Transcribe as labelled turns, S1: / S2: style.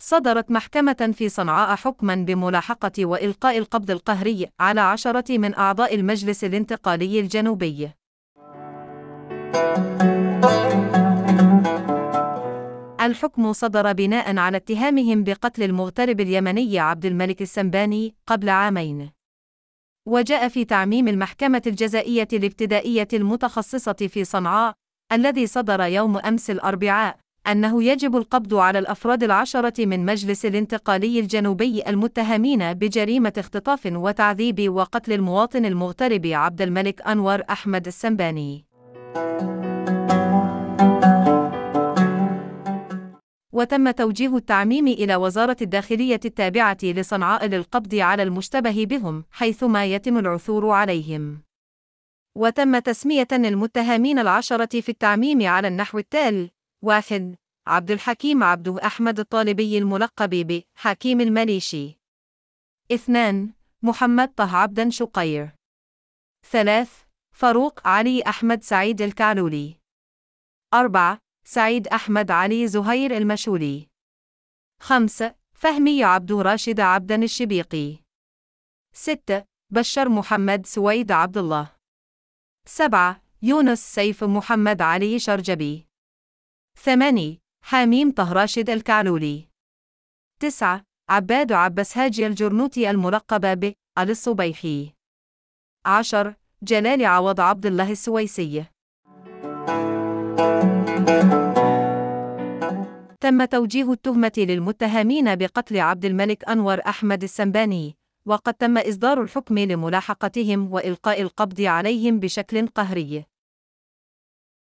S1: صدرت محكمة في صنعاء حكما بملاحقة وإلقاء القبض القهري على عشرة من أعضاء المجلس الانتقالي الجنوبي. الحكم صدر بناء على اتهامهم بقتل المغترب اليمني عبد الملك السنباني قبل عامين. وجاء في تعميم المحكمة الجزائية الابتدائية المتخصصة في صنعاء الذي صدر يوم أمس الأربعاء أنه يجب القبض على الأفراد العشرة من مجلس الانتقالي الجنوبي المتهمين بجريمة اختطاف وتعذيب وقتل المواطن المغترب عبد الملك أنور أحمد السنباني. وتم توجيه التعميم إلى وزارة الداخلية التابعة لصنعاء للقبض على المشتبه بهم حيثما يتم العثور عليهم. وتم تسمية المتهمين العشرة في التعميم على النحو التالي: واحد عبد الحكيم عبد أحمد الطالبي الملقب ب حكيم المليشي. اثنان محمد طه عبدا شقير. ثلاث فاروق علي أحمد سعيد الكعلولي. أربعة سعيد أحمد علي زهير المشولي. خمسة فهمي عبد راشد عبدا الشبيقي. ستة بشر محمد سويد عبد الله. سبعة يونس سيف محمد علي شرجبي 8. حميم طهراشد الكعلولي تسعة عباد عباس هاجي الجرنوتي الملقب ب الصبيحي عشر جلال عوض عبد الله السويسي تم توجيه التهمة للمتهمين بقتل عبد الملك أنور أحمد السنباني وقد تم إصدار الحكم لملاحقتهم وإلقاء القبض عليهم بشكل قهري